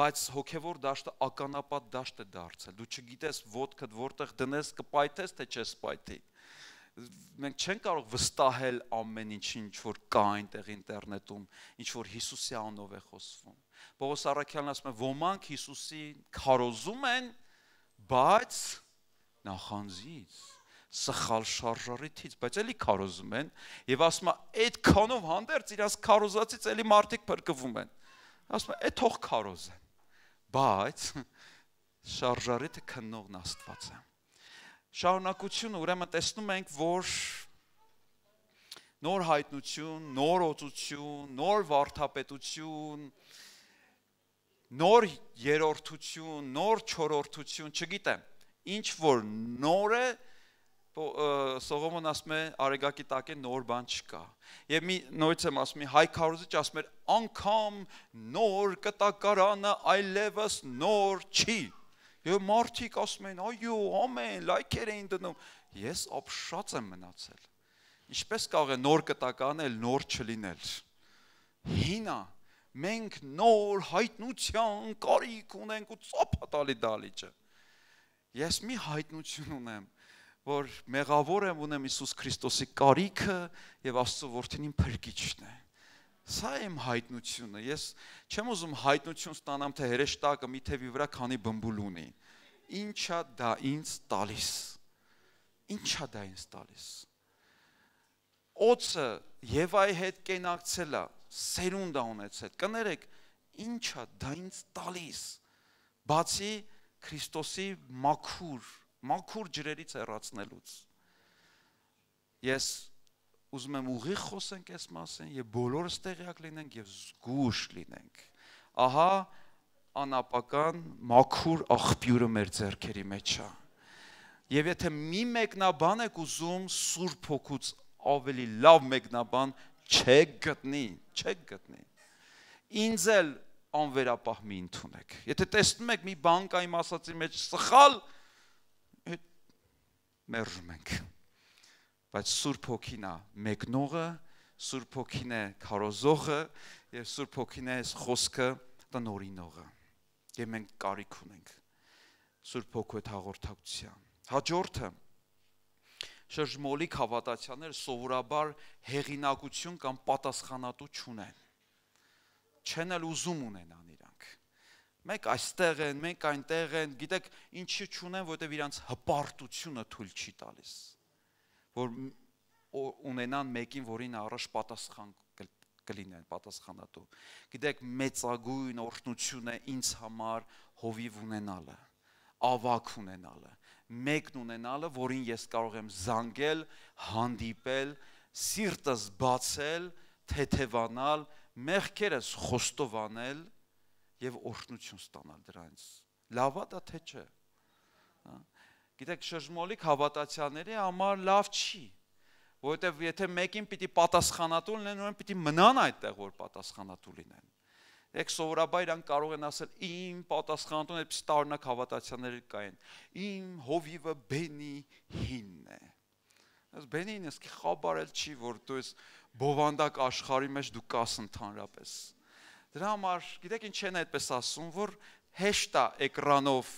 բայց հոգևոր դաշտը ականապատ դաշտ է դարձել։ Դու չգիտես ոդքդ որտեղ դնես, կպայթես թե չես պայթի։ Մենք չեն կարող վստահել ամեն ինչին, ինչ որ կա այնտեղ ինտերնետում, ինչ որ Հիսուսի անով է խոսվում։ Պողոս Արաքյալն ասում է, ոմանք Հիսուսին քարոզում են, բայց նախանձից սխալ շարժարիթից, բայց էլի քարոզում են եւ ասում է այդքանով հանդերձ իրաց քարոզածից էլի մարդիկ փրկվում են։ Ասում է է թող քարոզեն։ Բայց շարժարիթը քննողն Աստված է։ Շարունակությունը ուրեմն տեսնում ենք, որ նոր հայտնություն, նոր օծություն, նոր վարթապետություն, նոր երրորդություն, նոր չորրորդություն, չգիտեմ, ինչ որ նորը նոր Սողոմոն ասում է արեգակի տակ է նոր բան չկա։ Եվ մի նորից եմ ասում, հայ քարոզիչ ասում էր անկամ նոր կտակարանը այլևս նոր չի։ Եվ մարդիկ ասում են, այո, ամեն, լայքեր էին դնում։ Ես ապշած եմ մնացել։ Ինչպես կարող է նոր կտակարանը նոր չլինել։ Հինա մենք նոր հայտնության կարիք ունենք ու ծափա տալի դալիճը։ Ես մի հայտնություն ունեմ, որ մեղավոր եմ ունեմ Հիսուս Քրիստոսի կարիքը եւ Աստծո որդին իմ փրկիչն է։ Սա իմ հայտնությունը։ Ես չեմ ուզում հայտնություն ստանամ, թե հրեշտակը մի թևի վրա քանի բմբուլ ունի։ Ինչա դա ինձ տալիս։ Ինչա դա ինձ տալիս։ Օծը Եվայի հետ կենակցել է, սերունդ է ունեցել։ Կներեք, ինչա դա ինձ տալիս։ Բացի Քրիստոսի մաքուր մաքուր ջրերից հեռացնելուց։ Ես ուզում եմ ուղիղ խոսենք այս մասին եւ բոլորս տեղյակ լինենք եւ զգուշ լինենք։ Ահա անապական մաքուր աղբյուրը մեր ձեռքերի մեջ է։ Եվ եթե մի մեկնաբան եք ուզում Սուրբ Հոգուց ավելի լավ մեկնաբան չեք գտնի, չեք գտնի։ Ինձ էլ անվերապահ մի ընդունեք։ Եթե տեսնում եք մի բանկայի մասածի մեջ սխալ, մերժում ենք։ Բայց Սուրբ Հոգին է մեկնողը, Սուրբ Հոգին է քարոզողը եւ Սուրբ Հոգին է այս խոսքը տնորինողը։ Եվ մենք կարիք ունենք Սուրբ Հոգու այդ հաղորդակցության։ Հաջորդը շրջմոլիկ հավատացյալները սովորաբար հեղինակություն կամ պատասխանատու չունեն։ Չեն էլ ուզում ունենան Մեկ այստեղ են, մեկ այնտեղ են, գիտեք, ինչի չունեն, որտեվ իրանց հպարտությունը թույլ չի տալիս, որ ունենան մեկին, որին առաջ պատասխան կլինեն, պատասխանատու։ Գիտեք, մեծագույն օրհնություն է ինձ համար հովիվ ունենալը, ավակ ունենալը, մեկն ունենալը, որին ես կարող եմ զանգել, հանդիպել, սիրտս բացել, թեթևանալ, մեղքերս խոստովանել, թե եւ օրհնություն ստանալ դրանից։ Լավա դա թե չէ։ հա։ Գիտեք, շրջմոլիկ հավատացյալների համար լավ չի, որովհետեւ եթե մեկին պիտի պատասխանատու լինեն, ուրեմն պիտի մնան այդտեղ, որ պատասխանատու լինեն։ Եկ դե սովորաբար իրան կարող են ասել իմ պատասխանատուն այդպես տարնակ հավատացյալներ կային։ Իմ հովիվը բենի հինն է։ Այս բենին էսքի խաբարել չի, որ դու ես բովանդակ աշխարհի մեջ դու կաս ընդհանրապես։ Դրա համար գիտեք ինչ են այդպես ասում, որ հեշտ է էկրանով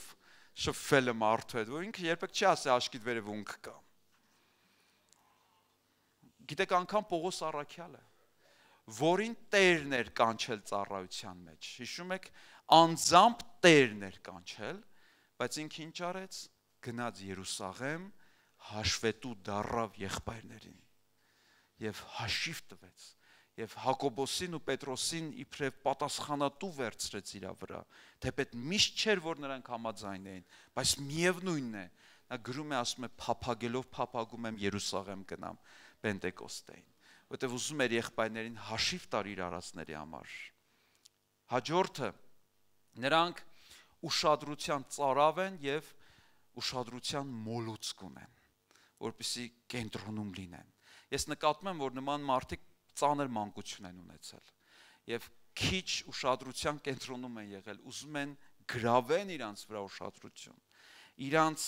շփվելը մարդու հետ, որ ինքը երբեք չի ասի աշկիտ վերևունք կա։ Գիտեք անգամ Պողոս Արաքյալը, որին Տերն էր կանչել ծառայության մեջ։ Հիշում եք, անձամբ Տերն էր կանչել, բայց ինքը ինչ արեց։ Գնաց Երուսաղեմ, հաշվետու դարավ եղբայրներին եւ հաշիվ տվեց եւ Հակոբոսին ու Պետրոսին իբրև պատասխանատու վերցրեց իր վրա։ Թեպետ միշտ չէր որ նրանք համաձայն էին, բայց միևնույնն է, նա գրում է ասում է փափագելով փափագում եմ Երուսաղեմ գնամ Պենտեկոստեին, որտեղ ուզում էր եղբայրներին հաշիվ տալ իր արածների համար։ Հաջորդը նրանք ուշադրության ծարավ են եւ ուշադրության մոլուցք ունեն, որպիսի կենտրոնում լինեն։ Ես նկատում եմ, որ նման մարդիկ ծանր մանկություն են ունեցել եւ քիչ ուշադրության կենտրոնում են եղել, ուզում են գրավեն իրանց վրա ուշադրություն։ Իրանց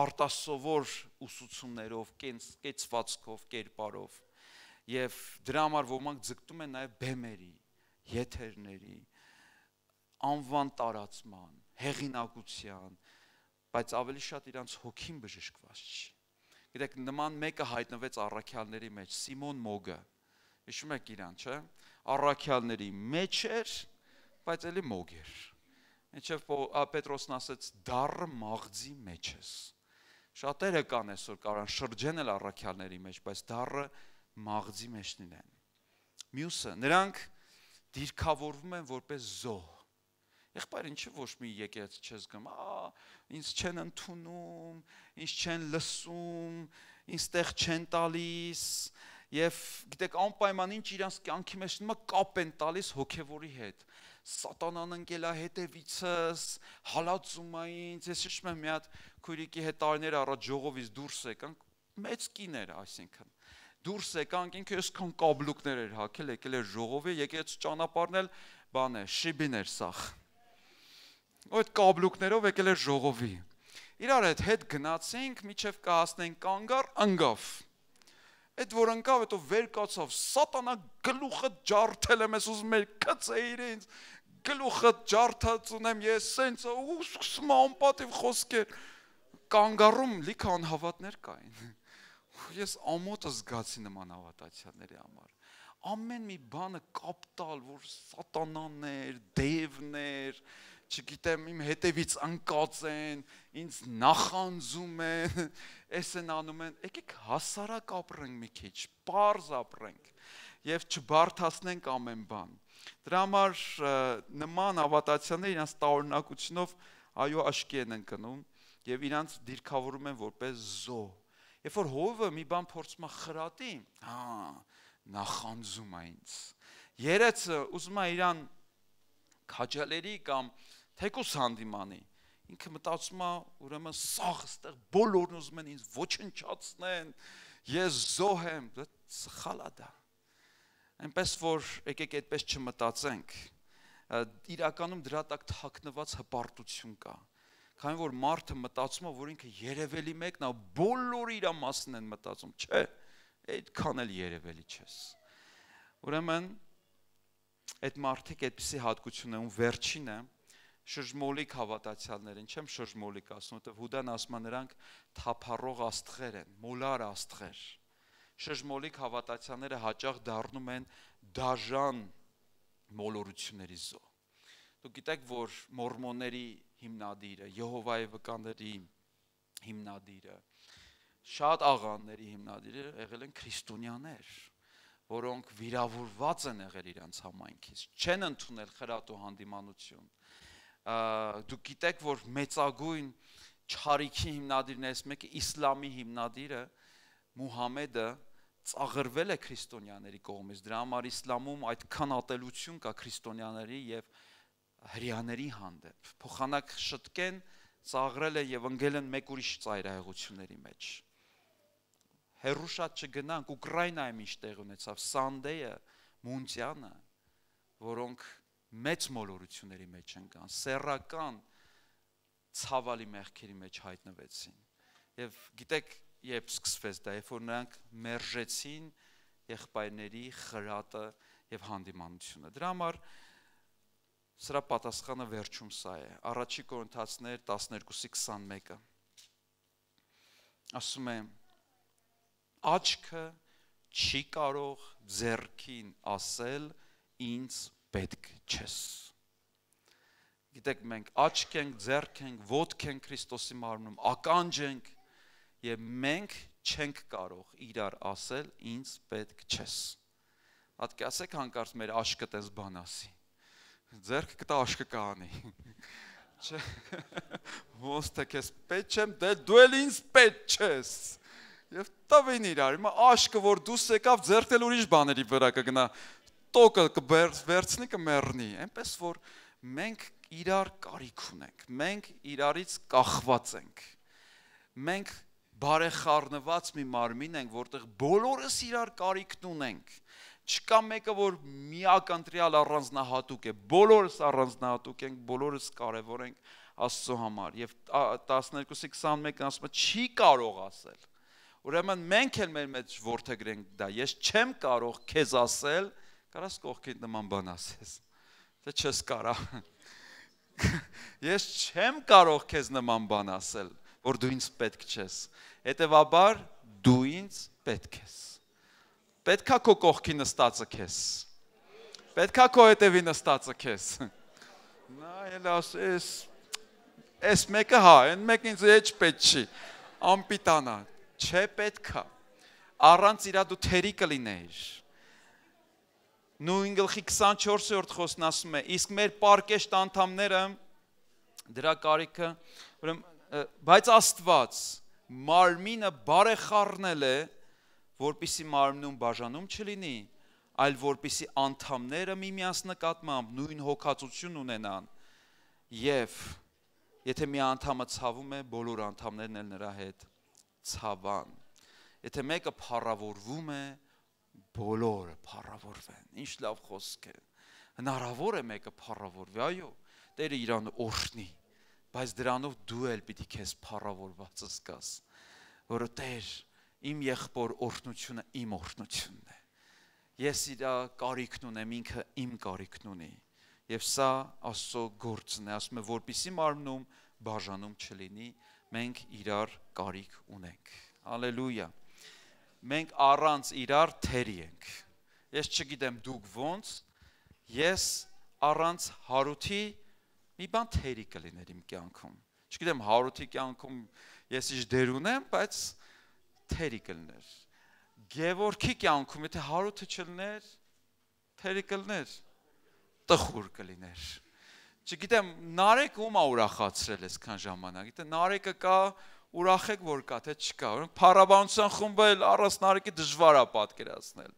արտասովոր ուսուցումներով, կենց կեցվածքով, կերպարով եւ դրա համար ոմանք ձգտում են նաեւ բեմերի, եթերների, անվան տարածման, հեղինակության, բայց ավելի շատ իրանց հոգին բժշկված չի։ Գիտեք, նման մեկը հայտնվեց առաքյալների մեջ, Սիմոն Մոգը, հիշում եք իրան, չէ՞։ Առաքյալների մեջ էր, բայց էլի մոգ էր։ Ինչեվ Պետրոսն ասեց՝ դառը մաղձի մեջ ես։ Շատերը կան այսօր կարան շրջենել առաքյալների մեջ, բայց դառը մաղձի մեջն են։ Մյուսը, նրանք դիրքավորվում են որպես զոհ։ Եղբայր, ինչի ոչ մի եկեց չես գում, ա, ինձ չեն ընդունում, ինձ չեն լսում, ինձ տեղ չեն տալիս, Եվ գիտեք անպայման ինչ իրանց կյանքի մեջ նոմա կապ են տալիս հոգևորի հետ։ Սատանան ընկել է հետևիցս, հալածում է ինձ։ Ես հիշում եմ մի հատ քույրիկի հետ տարիներ առաջ ժողովից դուրս եկանք, մեծ կին էր, այսինքն դուրս եկանք, ինքը այսքան կաբլուկներ էր հակել, եկել էր ժողովի, եկեց ճանապարհն էլ բան է, շիբին էր սախ։ Այդ կաբլուկներով եկել էր ժողովի։ Իրար հետ հետ գնացինք, միջև կհասնենք կանգար, անգավ Այդ որ ընկավ, հետո վեր կացավ, սատանա գլուխը ջարդել եմ, ես ուզում եմ կծեիր ինձ, գլուխը ջարդած ունեմ ես սենց ու սկսում անպատիվ խոսքեր կանգառում լիքը անհավատներ կային ես ամոթը զգացի նման հավատացյալների համար ամեն մի բանը կապտալ որ սատանաններ դևներ չգիտեմ, իմ հետևից անկած են, ինձ նախանձում են, էս են անում են։ Եկեք հասարակ ապրենք մի քիչ, པարզ ապրենք եւ չբարթացնենք ամեն բան։ Դրա համար նման ավատացիաները իրենց տարօրինակությունով այո աշկի են ընկնում եւ իրենց դիրքավորում են որպես զո։ Երբ որ հովը մի բան փորձում է խրատի, հա, նախանձում է ինձ։ Երեցը ուզում է իրան քաջալերի կամ թեկուս հանդիմանի ինքը մտածում է ուրեմն սաղ այդտեղ բոլորն ուզում են ինձ ոչնչացնեն ես զոհ եմ դա սխալ է դա այնպես որ եկեք այդպես չմտածենք իրականում դրա տակ թաքնված հպարտություն կա քանի որ մարդը մտածում է որ ինքը երևելի մեկն է բոլորը իր մասին են մտածում չէ այդքան էլ երևելի չես ուրեմն այդ մարդիկ այդպիսի հատկություն ունեն վերջինը ու շրջմոլիկ հավատացյալներին, չեմ շրջմոլիկ ասում, որտեղ Հուդան ասում է նրանք թափառող աստղեր են, մոլար աստղեր։ Շրջմոլիկ հավատացյալները հաճախ դառնում են դաժան մոլորությունների զո։ Դուք գիտեք, որ մորմոնների հիմնադիրը, Եհովայի վկաների հիմնադիրը, շատ աղանների հիմնադիրը եղել են քրիստոնյաներ, որոնք վիրավորված են եղել իրենց համայնքից, չեն ընդունել խրատ ու հանդիմանություն դուք գիտեք, որ մեծագույն չարիքի հիմնադիրներից մեկը իսլամի հիմնադիրը Մուհամեդը ծաղրվել է քրիստոնյաների կողմից։ Դրա համար իսլամում այդքան ատելություն կա քրիստոնյաների եւ հрьяաների հանդեպ։ Փոխանակ շտկեն ծաղրել է եւ ընկել են մեկ ուրիշ ծայրահեղությունների մեջ։ Հերու շատ չգնանք Ուկրաինայում ինչ տեղ ունեցավ Սանդեյը, Մունտյանը, որոնք մեծ մոլորությունների մեջ ընկան, սեռական ցավալի մեղքերի մեջ հայտնվեցին։ Եվ գիտեք, երբ սկսվեց դա, երբ որ նրանք մերժեցին եղբայրների խրատը եւ հանդիմանությունը։ Դրա համար սրա պատասխանը վերջում սա է։ Առաջի Կորինթացներ 12-ի 21-ը։ Ասում է. աչքը չի կարող ձերքին ասել ինձ պետք չես։ Գիտեք, մենք աչք ենք, ձեռք ենք, ոտք ենք Քրիստոսի մարմնում, ականջ ենք եւ մենք չենք կարող իրար ասել ինձ պետք չես։ Պատկասեք հանկարծ մեր աշկը տես բան ասի։ Ձեռքը կտա աշկը կանի։ Չէ։ Ոնց թե քեզ պետք չեմ, դե դու էլ ինձ պետք չես եւ տվին իրար։ Հիմա աշկը որ դուս եկավ, ձերտել ուրիշ բաների վրա կգնա տոկը կբերցնի կմեռնի, այնպես որ մենք իրար կարիք ունենք։ Մենք իրարից կախված ենք։ Մենք բարեխառնված մի մարմին ենք, որտեղ բոլորս իրար կարիքն ունենք։ Չկա մեկը, որ միակ ընտրյալ առանձնահատուկ է։ Բոլորս առանձնահատուկ ենք, բոլորս կարևոր ենք Աստծո համար։ Եվ 12:21-ն ասում է, չի կարող ասել։ Ուրեմն մենք էլ մեր մեջ ворթեգրենք դա։ Ես չեմ կարող քեզ ասել, որ կարաս կողքին նման բան ասես թե չես կարա ես չեմ կարող քեզ նման բան ասել որ դու ինձ պետք չես հետեւաբար դու ինձ պետք ես պետքա քո կողքի նստածը քեզ պետքա քո հետևի նստածը քեզ նա էլ ասես էս մեկը հա այն մեկն ինձ էջ պետք չի ամպիտանա չէ պետքա առանց իրա դու թերի կլինեիր Նույն գլխի 24-րդ խոսքն ասում է, իսկ մեր պարկեշտ անդամները դրա կարիքը, ուրեմն բայց Աստված մարմինը բարեխառնել է, որpիսի մարմնում բաժանում չլինի, այլ որpիսի անդամները միմյանց նկատմամբ նույն հոգացություն ունենան եւ եթե մի անդամը ցավում է, բոլոր անդամներն էլ նրա հետ ցավան։ Եթե մեկը փառավորվում է, բոլորը փառավորվեն։ Ինչ լավ խոսք է։ Հնարավոր է մեկը փառավորվի, այո, Տերը իրան օրհնի, բայց դրանով դու էլ պիտի քեզ փառավորված զգաս, որը Տեր իմ եղբոր օրհնությունը իմ օրհնությունն է։ Ես իր կարիքն ունեմ, ինքը իմ կարիքն ունի։ Եվ սա Աստծո գործն է, ասում է, որբիսի մարմնում բաժանում չլինի, մենք իրար կարիք ունենք։ Հալելույա մենք առանց իրար թերի ենք։ Ես չգիտեմ դուք ոնց, ես առանց Հարութի մի բան թերի կլիներ իմ կյանքում։ Չգիտեմ Հարութի կյանքում ես ինչ դեր ունեմ, բայց թերի կլներ։ Գևորգի կյանքում եթե Հարութը չլներ, թերի կլներ, տխուր կլիներ։ Չգիտեմ Նարեկ ում է ուրախացրել այսքան ժամանակ։ Գիտե Նարեկը կա, կա ուրախ եք որ կա, թե չկա։ Ուրեմն փառաբանության խումբը առանցնարիկի դժվար է պատկերացնել։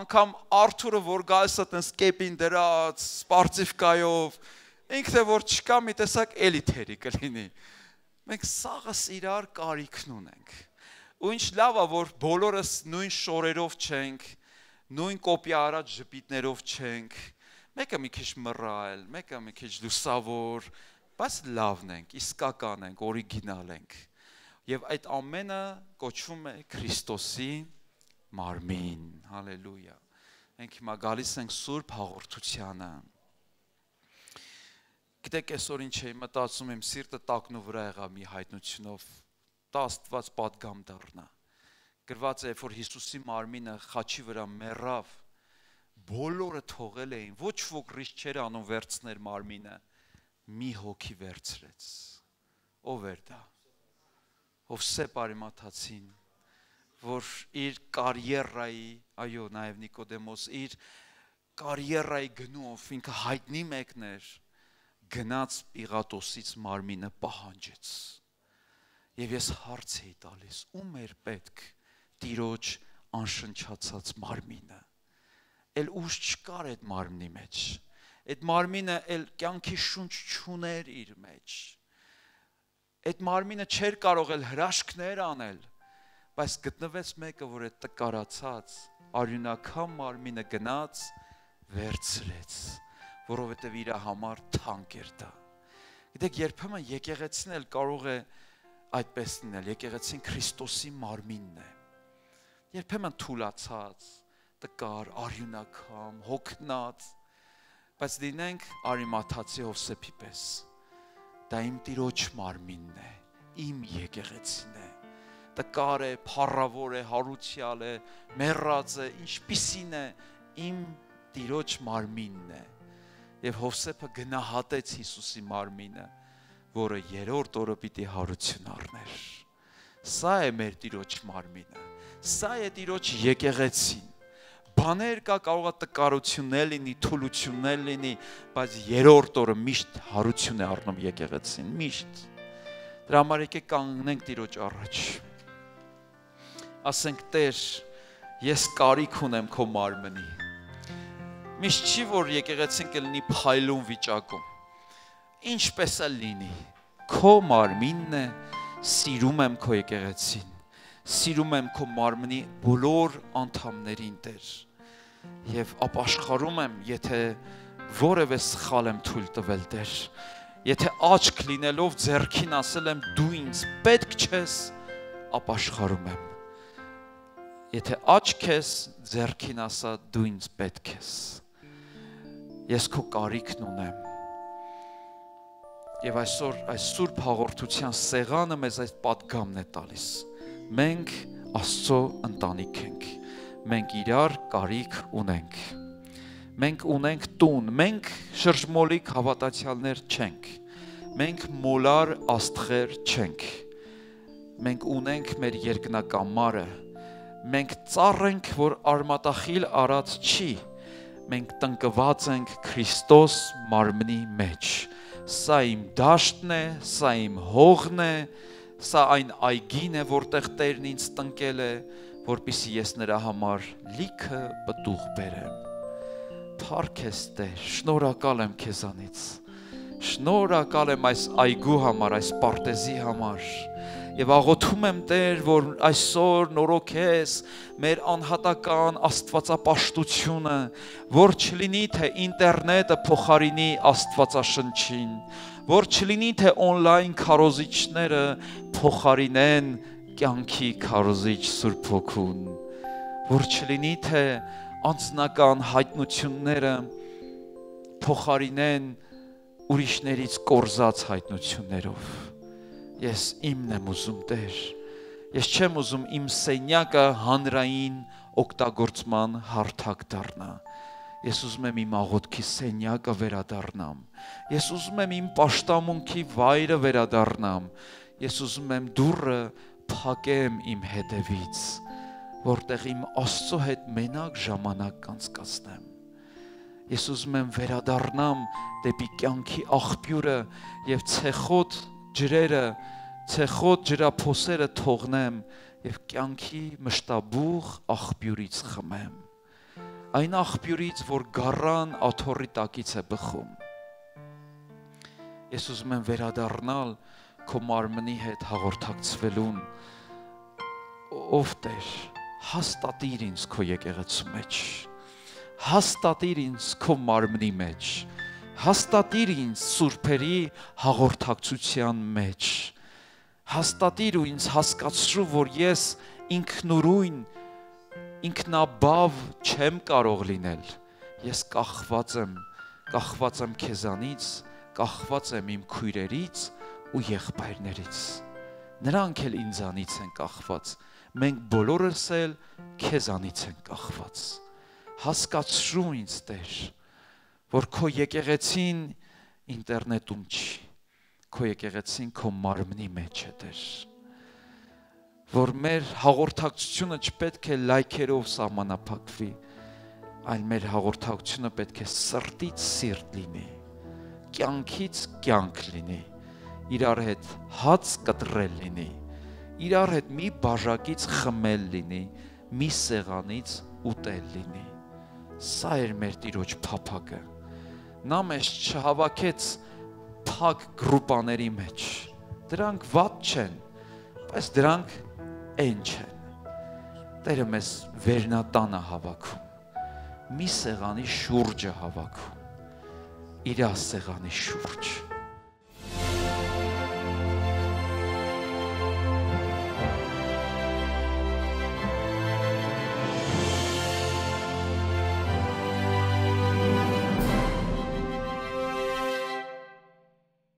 Անկամ Արթուրը որ գալիս է տես կեպին դրած, սպարտիվկայով, ինքն է որ չկա մի տեսակ էլիթերի կլինի։ Մենք սաղս իրար կարիքն ունենք։ Ու ինչ լավ է որ բոլորս նույն շորերով չենք, նույն կոպի արած ժպիտներով չենք։ Մեկը մի քիչ մռայլ, մեկը մի քիչ լուսավոր, բայց լավն ենք, իսկական ենք, օրիգինալ ենք։ Եվ այդ ամենը կոչվում է Քրիստոսի մարմին։ Հալելույա։ Մենք հիմա գալիս ենք Սուրբ հաղորդությանը։ Գիտեք, այսօր ինչ է մտածում եմ, սիրտը տակնու վրա եղա մի հայտնությունով՝ տա Աստված падգամ դառնա։ Գրված է, որ Հիսուսի մարմինը խաչի վրա մեռավ, բոլորը թողել էին, ոչ ոք ռիսկ չէր անում վերցներ մարմինը մի հոգի վերցրեց։ Ո՞վ էր դա։ Հովսեփ Արիմաթացին, որ իր կարիերայի, այո, նաև Նիկոդեմոս իր կարիերայի գնով ինքը հայտնի մեկն էր գնաց Պիղատոսից մարմինը պահանջեց։ Եվ ես հարց էի տալիս, ում էր պետք տիրոջ անշնչացած մարմինը։ Էլ ուշ չկար այդ մարմնի մեջ այդ մարմինը էլ կյանքի շունչ չուներ իր մեջ։ Այդ մարմինը չէր կարող էլ հրաշքներ անել, բայց գտնվեց մեկը, որ այդ տկարացած արյունակամ մարմինը գնաց վերցրեց, որովհետև իր համար թանկ էր դա։ Գիտեք, երբեմն եկեղեցին էլ կարող է այդպես լինել, եկեղեցին Քրիստոսի մարմինն է։ Երբեմն թուլացած, տկար, արյունակամ, հոգնած, բայց լինենք արիմաթացի Հովսեփի պես։ Դա իմ տիրոջ մարմինն է, իմ եկեղեցին է։ Տկար է, փառավոր է, հարուցյալ է, մեռած է, ինչպիսին է իմ տիրոջ մարմինն է։ Եվ Հովսեփը գնահատեց Հիսուսի մարմինը, որը երրորդ օրը պիտի հարություն առներ։ Սա է մեր տիրոջ մարմինը։ Սա է տիրոջ եկեղեցին բաներ կա, կարող է տկարություններ լինի, թուլություններ լինի, բայց երրորդ օրը միշտ հարություն է առնում եկեղեցին, միշտ։ Դրա համար եկեք կանգնենք Տիրոջ առաջ։ Ասենք Տեր, ես կարիք ունեմ քո մարմնի։ Միշտ չի որ եկեղեցին կլինի փայլուն վիճակում։ Ինչպես է լինի, քո մարմինն է, սիրում եմ քո եկեղեցին սիրում եմ քո մարմնի բոլոր անդամներին Տեր եւ ապաշխարում եմ, եթե որևէ սխալ եմ թույլ տվել Տեր։ Եթե աչք լինելով зерքին ասել եմ դու ինձ պետք չես, ապաշխարում եմ։ Եթե աչք ես зерքին ասա դու ինձ պետք ես։ Ես քո կարիքն ունեմ։ Եվ այսօր այս սուրբ հաղորդության սեղանը մեզ այդ պատգամն է տալիս։ Մենք Աստծո ընտանիք ենք մենք իրար կարիք ունենք։ Մենք ունենք տուն, մենք շրջմոլիկ հավատացյալներ չենք։ Մենք մոլար աստղեր չենք։ Մենք ունենք մեր երկնակամարը։ Մենք ծառ ենք, որ արմատախիլ արած չի։ Մենք տնկված ենք Քրիստոս մարմնի մեջ։ Սա իմ դաշտն է, սա իմ հողն է, սա այն այգին է, որտեղ Տերն ինձ տնկել է, որpիսի ես նրա համար լիքը պտուղ բերեմ։ Փառք ես Տեր, շնորհակալ եմ քեզանից։ Շնորհակալ եմ այս այգու համար, այս պարտեզի համար։ Եվ աղոթում եմ Տեր, որ այսօր նորոգես մեր անհատական Աստվածապաշտությունը, որ չլինի թե ինտերնետը փոխարինի Աստվածաշնչին, որ չլինի թե on-line քարոզիչները փոխարինեն կյանքի քարոզիչ Սուրբ Հոգուն, որ չլինի թե անձնական հայտնությունները փոխարինեն ուրիշներից կորզած հայտնություններով։ Ես իմն եմ ուզում, Տեր։ Ես չեմ ուզում իմ սենյակը հանրային օգտագործման հարթակ դառնա։ Ես ուզում եմ իմ աղոթքի սենյակը վերադառնամ։ Ես ուզում եմ իմ աշտամունքի վայրը վերադառնամ։ Ես ուզում եմ դուրը փակեմ իմ հետևից, որտեղ իմ Աստծո հետ մենակ ժամանակ կանցկացնեմ։ Ես ուզում եմ վերադառնամ դեպի կյանքի աղբյուրը եւ ցեխոտ ջրերը, ցեխոտ ջրափոսերը թողնեմ եւ կյանքի մշտաբուղ աղբյուրից խմեմ։ Այն աղբյուրից, որ գառան աթոռի տակից է բխում։ Ես ուզում եմ վերադառնալ քո մարմնի հետ հաղորդակցվելուն ով Տեր հաստատիր ինձ քո եկեղեցու մեջ հաստատիր ինձ քո մարմնի մեջ հաստատիր ինձ սուրբերի հաղորդակցության մեջ հաստատիր ու ինձ հասկացրու որ ես ինքնուրույն ինքնաբավ չեմ կարող լինել ես կախված եմ կախված եմ քեզանից կախված եմ իմ քույրերից ու եղբայրներից։ Նրանք էլ ինձանից են կախված։ Մենք բոլորս էլ քեզանից են կախված։ Հասկացրու ինձ Տեր, որ քո եկեղեցին ինտերնետում չի։ Քո եկեղեցին քո մարմնի մեջ է Տեր որ մեր հաղորդակցությունը չպետք է լայքերով սահմանափակվի, այլ մեր հաղորդակցությունը պետք է սրտից սիրտ լինի, կյանքից կյանք լինի իրար հետ հաց կտրել լինի, իրար հետ մի բաժակից խմել լինի, մի սեղանից ուտել լինի։ Սա էր մեր Տիրոջ փափագը։ Նա մեզ չհավաքեց փակ գրուպաների մեջ։ Դրանք ված չեն, բայց դրանք այն չեն։ Տերը մեզ վերնատանը հավաքում։ Մի սեղանի շուրջը հավաքում։ Իրա սեղանի շուրջը